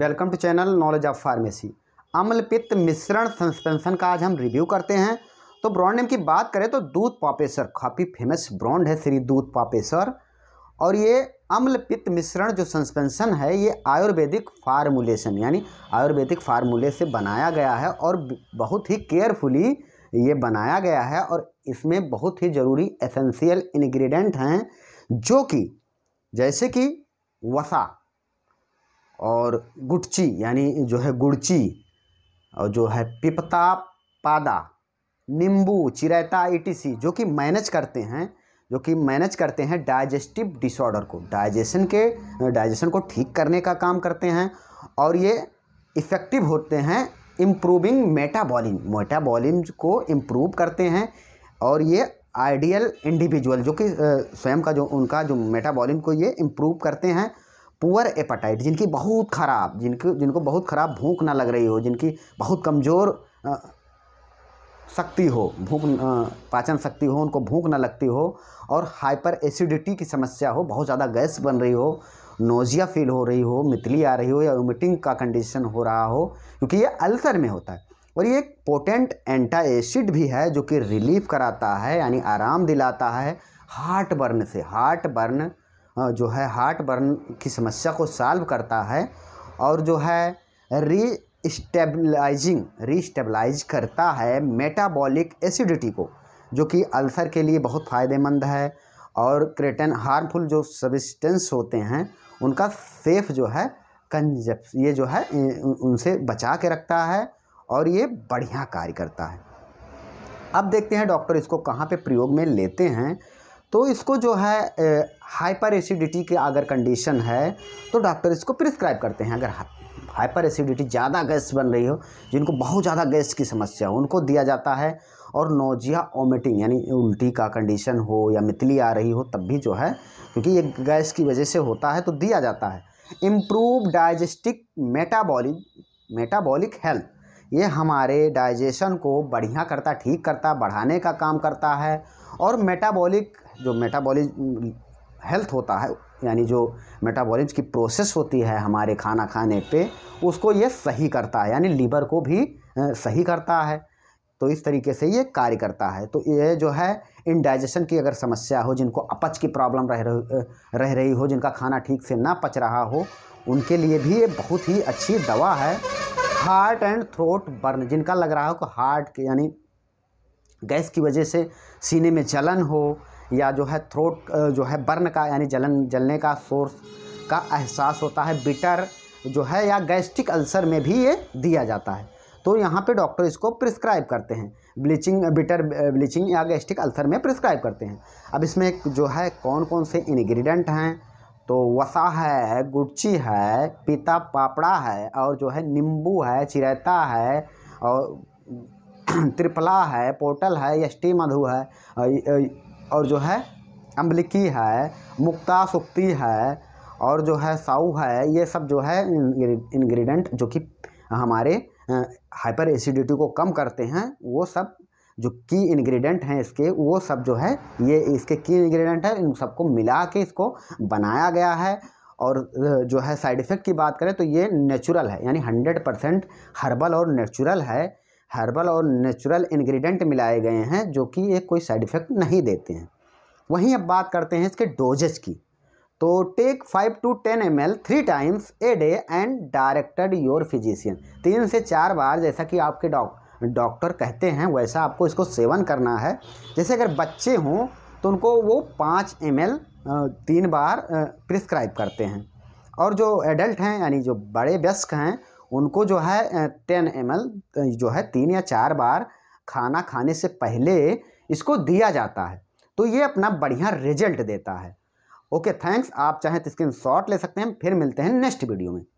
welcome to channel knowledge of pharmacy अम्लपित्त मिश्रण suspension का आज हम रिव्यू करते हैं तो ब्रांड नेम की बात करें तो दूध पापेसर काफ़ी फेमस ब्रांड है श्री दूध पापेसर और ये अम्लपित्त मिश्रण जो सस्पेंशन है ये आयुर्वेदिक फार्मूलेशन यानी आयुर्वेदिक फार्मूले से बनाया गया है और बहुत ही केयरफुली ये बनाया गया है और इसमें बहुत ही ज़रूरी एसेंशियल इन्ग्रीडियंट हैं जो कि जैसे कि वसा और गुटची यानी जो है गुड़ची और जो है पिपता पादा नींबू चिरायता ईटीसी जो कि मैनेज करते हैं जो कि मैनेज करते हैं डाइजेस्टिव डिसऑर्डर को डाइजेशन के डाइजेशन को ठीक करने का काम करते हैं और ये इफ़ेक्टिव होते हैं इम्प्रूविंग मेटाबॉलिंग मेटाबॉलिंग को इम्प्रूव करते हैं और ये आइडियल इंडिविजुअल जो कि स्वयं का जो उनका जो मेटाबॉलिंग को ये इम्प्रूव करते हैं पुअर एपाटाइट जिनकी बहुत ख़राब जिनको जिनको बहुत ख़राब भूख ना लग रही हो जिनकी बहुत कमज़ोर शक्ति हो भूख पाचन शक्ति हो उनको भूख ना लगती हो और हाइपर एसिडिटी की समस्या हो बहुत ज़्यादा गैस बन रही हो नोजिया फील हो रही हो मितली आ रही हो या वोमिटिंग का कंडीशन हो रहा हो क्योंकि ये अल्सर में होता है और ये एक पोटेंट एंटा एसिड भी है जो कि रिलीफ कराता है यानी आराम दिलाता है हार्ट बर्न से हार्ट बर्न हाँ, जो है हार्ट बर्न की समस्या को सॉल्व करता है और जो है री स्टेबलाइजिंग रीस्टेबलाइज करता है मेटाबॉलिक एसिडिटी को जो कि अल्सर के लिए बहुत फ़ायदेमंद है और क्रेटन हार्मफुल जो सबिस्टेंस होते हैं उनका सेफ जो है कंजप ये जो है उनसे बचा के रखता है और ये बढ़िया कार्य करता है अब देखते हैं डॉक्टर इसको कहाँ पे प्रयोग में लेते हैं तो इसको जो है हाइपर एसिडिटी की अगर कंडीशन है तो डॉक्टर इसको प्रिस्क्राइब करते हैं अगर हाइपर एसिडिटी ज़्यादा गैस बन रही हो जिनको बहुत ज़्यादा गैस की समस्या हो उनको दिया जाता है और नोजिया ओमिटिंग यानी उल्टी का कंडीशन हो या मितली आ रही हो तब भी जो है क्योंकि ये गैस की वजह से होता है तो दिया जाता है improve digestive metabolic metabolic health ये हमारे डाइजेशन को बढ़िया करता ठीक करता बढ़ाने का काम करता है और मेटाबॉलिक जो मेटाबॉलिज हेल्थ होता है यानी जो मेटाबॉलिज की प्रोसेस होती है हमारे खाना खाने पे उसको ये सही करता है यानी लीवर को भी सही करता है तो इस तरीके से ये कार्य करता है तो ये जो है इनडाइजेशन की अगर समस्या हो जिनको अपच की प्रॉब्लम रह रह रही हो जिनका खाना ठीक से ना पच रहा हो उनके लिए भी ये बहुत ही अच्छी दवा है हार्ट एंड थ्रोट बर्न जिनका लग रहा हो कि हार्ट के यानी गैस की वजह से सीने में जलन हो या जो है थ्रोट जो है बर्न का यानी जलन जलने का सोर्स का एहसास होता है बिटर जो है या गैस्ट्रिक अल्सर में भी ये दिया जाता है तो यहाँ पे डॉक्टर इसको प्रिस्क्राइब करते हैं ब्लीचिंग बिटर ब्लीचिंग या गैस्ट्रिक अल्सर में प्रिस्क्राइब करते हैं अब इसमें जो है कौन कौन से इन्ग्रीडियंट हैं तो वसा है गुड़ची है पीता पापड़ा है और जो है नींबू है चिरैता है और त्रिपला है पोटल है यष्टी मधु है और जो है अम्बलिकी है मुक्ता सुक्ति है और जो है साऊ है ये सब जो है इंग्रेडिएंट जो कि हमारे हाइपर एसिडिटी को कम करते हैं वो सब जो की इंग्रेडिएंट हैं इसके वो सब जो है ये इसके की इंग्रेडिएंट है इन सबको मिला के इसको बनाया गया है और जो है साइड इफ़ेक्ट की बात करें तो ये नेचुरल है यानी हंड्रेड परसेंट हर्बल और नेचुरल है हर्बल और नेचुरल इन्ग्रीडियंट मिलाए गए हैं जो कि ये कोई साइड इफ़ेक्ट नहीं देते हैं वहीं अब बात करते हैं इसके डोजेज की तो take five to ten M L three times a day and directed your physician तीन से चार बार जैसा कि आपके डॉक्टर डॉक्टर कहते हैं वैसा आपको इसको सेवन करना है जैसे अगर बच्चे हों तो उनको वो पाँच एम एल तीन बार प्रिस्क्राइब करते हैं और जो एडल्ट हैं यानी जो बड़े व्यस्क हैं उनको जो है टेन एम तो जो है तीन या चार बार खाना खाने से पहले इसको दिया जाता है तो ये अपना बढ़िया रिजल्ट देता है ओके थैंक्स आप चाहें तो स्क्रीन ले सकते हैं फिर मिलते हैं नेक्स्ट वीडियो में